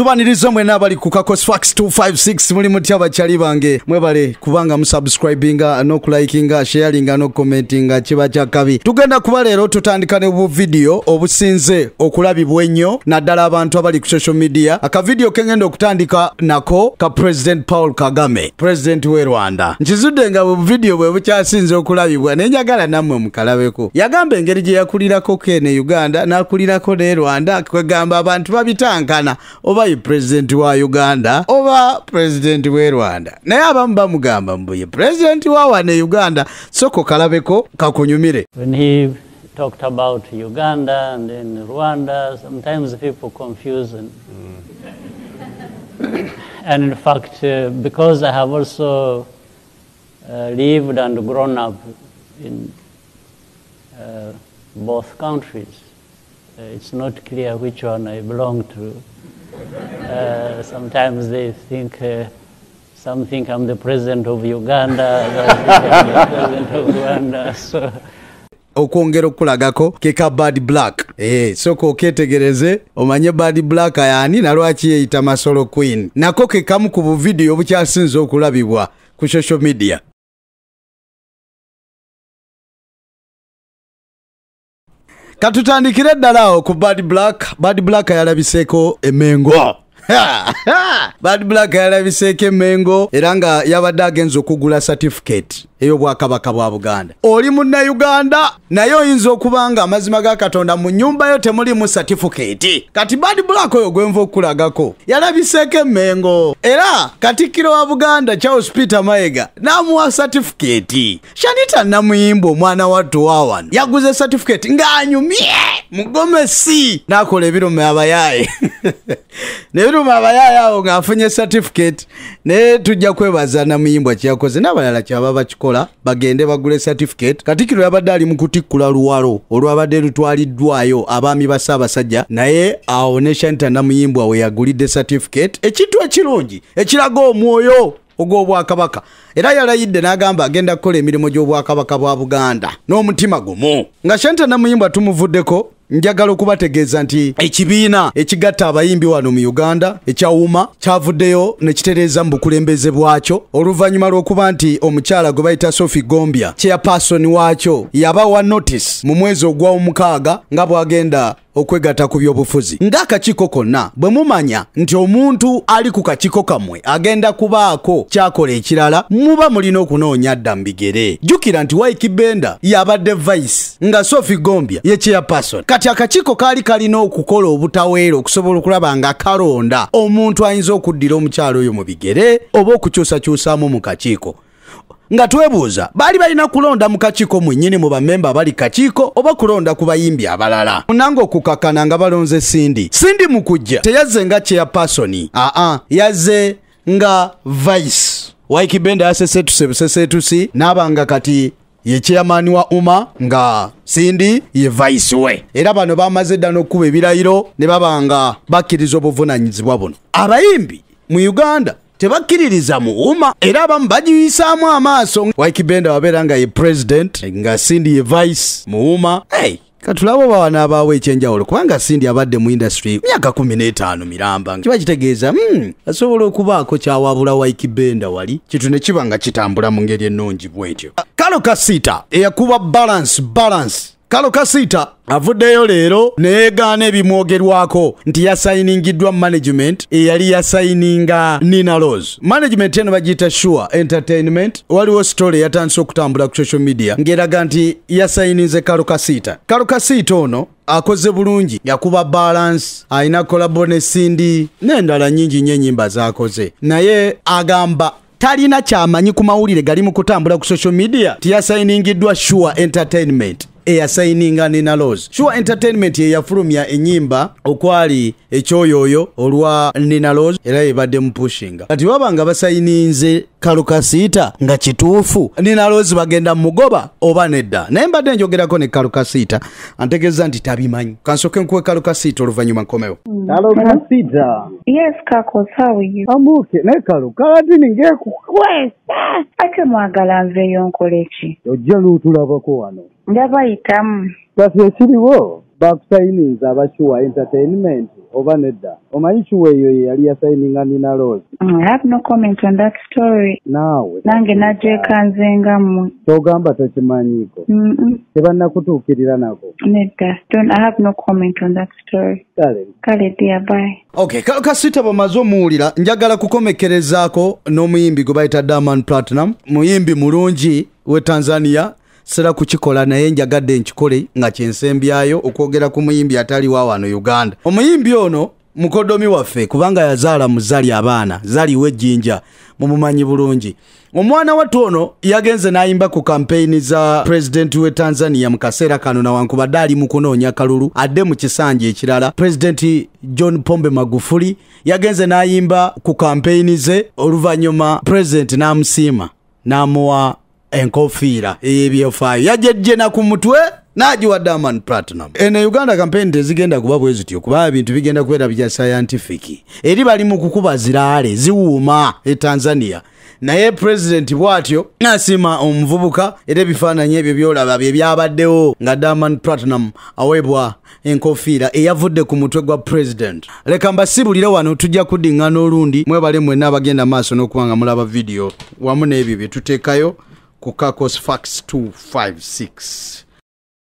tubanirize mwena abali ku kakos fax 256 muli mutya bakyali bange mwebale kubanga musubscribinga nokulikinga sharinga nokomentinga kiba kyakabi tugenda kuba leero tutandikane obuvidiyo obusinze okulabibwa ennyo naddala abantu abali ku social media akavidiyo kengenda okutandika nako ka president paul kagame president we rwanda nkizudde nga bevidiyo bwe bukyasinze okulabibwa nenjagala nammwe mukalabeko yagamba engeri gye yakulirako kene uganda nakulirako ne rwanda kwegamba abantu babitankana oba ye pulezidenti wa uganda oba president w'e rwanda naye abamu bamugamba mbuye pulezidenti wa wano e uganda soko kalabeko kakunyumire when he talked about uganda and then rwanda sometimes people confuse and, mm. and in fact uh, because i have also uh, lived and grown up in uh, both countries. Uh, it's not clear which one I belong to. Uh, sometimes they think uh, some think I'm the president of Uganda. I'm the president of Rwanda. So. okwongera okulagako keka bad black ee eh, soka okeetegereze omanye bad black ayani nalwaki yeyita masolo queen nako kekamu ku buvidiyo obukyasinza okulabibwa ku social media katutandikire ddala awo ku bad black bad black yalabiseeko emengo bad black yalabiseeko emengo era nga yabadde agenza okugula certificate ey'obwakabaka bwa buganda oli munnayuganda naye oyinza okuba nga amazima ga katonda mu nnyumba yo temulimu satifiketi kati badi bulak oyo gwenva okukulagako yalabiseeko emmengo era katikkiro wa buganda charles peter mayega n'amuwa satifiketi shanita namuyimba omwana wa tuwawan yaguze satifiketi ng'anyumye mugomesi n'akola ebiruma abayaaye nebiruma abayaaye awo ng'afunye satifiketi naye tujja kwebaza namuyimbwa kyeyakoze n'abalala kyaba bakikola bakola bagende bagule certificate katikiro yabadde ali mu kutikkula luwalo olwabadde lutwaliddwayo abaami ba ssaabasajja naye awo ne shanta namuyimbwa we yagulidde certificate ekintu ekirungi ekiraga omwoyo ogw'obwakabaka era yalayidde n'agamba agenda kukola emirimu gy'obwakabaka bwa buganda n'omutima gumu nga shanta namuyimbwa tumuvuddeko njagala okubategeeza nti ekibiina ekigatta abayimbi wano mu uganda ekyawuma kyavuddeyo nekitereeza mu bukulembeze bwakyo oluvannyuma lw'okuba nti omukyala gwe bayita sophi gombya chairpasoni waakyo yabawa notice mu mwezi ogwawomukaaga nga bwagenda okwegatta ku byobufuzi ng'akakiiko konna bwe mumanya nti omuntu ali ku kakiiko kammwe agenda kubaako kyakola ekirala muba mulina okunoonya dda mu bigere jjukira nti waikibenda y'abadde vaisi nga sophie gombya yekyeyapason kati akakiiko kaali kalina okukola obutaweera okusobola okulaba nga kalonda omuntu ayinza okuddira omukyalo oyo mu bigere oba okukyusakyusaamu mu kakiiko nga twebuuza baali balina kulonda mu kakiiko mwennyini mu bammemba abali kakiiko oba kulonda ku bayimbi abalala munanga okukakana nga balonze sindi sindi mu kujja teyazze nga kyeyapasoni aa yazze nga vice wikibenda yasesetuse busesetusi n'aba nga kati ye chairmani wa uma nga sindi ye vice we era bano bamaze dda n'okkuba ebirayiro ne baba nga bakkiriza obuvunanyizibwa buno abayimbi mu uganda tebakkiririza mu uma era abamu bagiyisaamu amaaso wikibenda wabeera nga ye president nga sindi ye vice mu uma hey. katulabo bawana abaawo ekyenjawulo kubanga sindi abadde mu indasitry myaka 15 miramba kiba kitegeeza mm, asobola okubaako kyawabula waikibenda wali kitu ne kiba nga kitambula mu ngeri ennungi bwetyo kalo kasita eyakuba balance balance kalo kasiita avuddeyo leero neyeegaana ebimwogerwako nti yasayiningiddwa management eyali yasayininga nina los management eno bagiyita sure entertainment waliwo story yatandise okutambula ku social media ngeraga nti yasayininze kalo kasiita kalo kasiita ono akoze bulungi yakuba balance alina kolabo nesindi nendala nyingi nyo enyimba zakoze naye agamba talina kyamanyi ku mawulire gali mu kutambula ku social media tiyasayiningiddwa sure entertainment eyasayininga ne nalos sure entertainment yeyafulumya ennyimba okwali ekyoyooyo olwa nenalos era yebadde mupushinga kati babanga basayininze kalukasiita nga kituufu nenalos bagenda mugoba oba nedda naye mbadde njogerako ne kalukasiita antegeeza nti tabimanyi kansoke nkuwe kalukasiita oluvannyuma nkomewo ojja nootulabako wano ndabayita mu kasi ekiriwo bakusayininza abakiwa entertainment oba nedda omanyi kiwa eyo yeyali yasayininga nina loozi mm, have no comment on that story nawe nange najekanzengamwe kyogamba tokimanyiko tebanakutuukirira nako nedda have no comment on that story kale diabay okay kasita bamaze omuwulira njagala kukomekerezaako n'omuyimbi gwe bayita diamond platinum muyimbi mulungi we tanzania sira kukikola naye njagadde nkikole nga kyensembyayo okwogera ku muyimbi ataliwa wano uganda omuyimbi ono mukodomi waffe kubanga yazaala muzali abaana zaliwo ejjinja mumumanyi bulungi omwana wattu ono yagenze n'ayimba ku kampeyini za pulezidenti w'e tanzania mu kaseera kano nawankubadde ali mu kunoonya kalulu adde mu kisanja ekirala pulezidenti john pombe magufuli yagenze n'ayimba ku kampeyini ze oluvannyuma pulezidenti n'amusiima n'amuwa enkofiira ebyofaayo yajejjena ku mutwe n'agiwa damon platinum eno e uganda kampeni tezigenda kuba bwezityo kubanga bintu bigenda kubeera bya scientifici eri bali mu kukuba ziraale ziwuuma e tanzania naye purezidenti bw'atyo n'asiima omuvubuka era ebifaananyi ebyo by'olaba bye byabaddewo nga damon platinum aweebwa enkofiira eyavudde ku mutwe gwa purezidenti leka mbasibulire wano tujja kuddiŋŋana olundi mwebale mwenna abagenda maaso n'okuba nga mulaba vidiyo wamu n'ebyo bye tuteekayo kukakos fax 256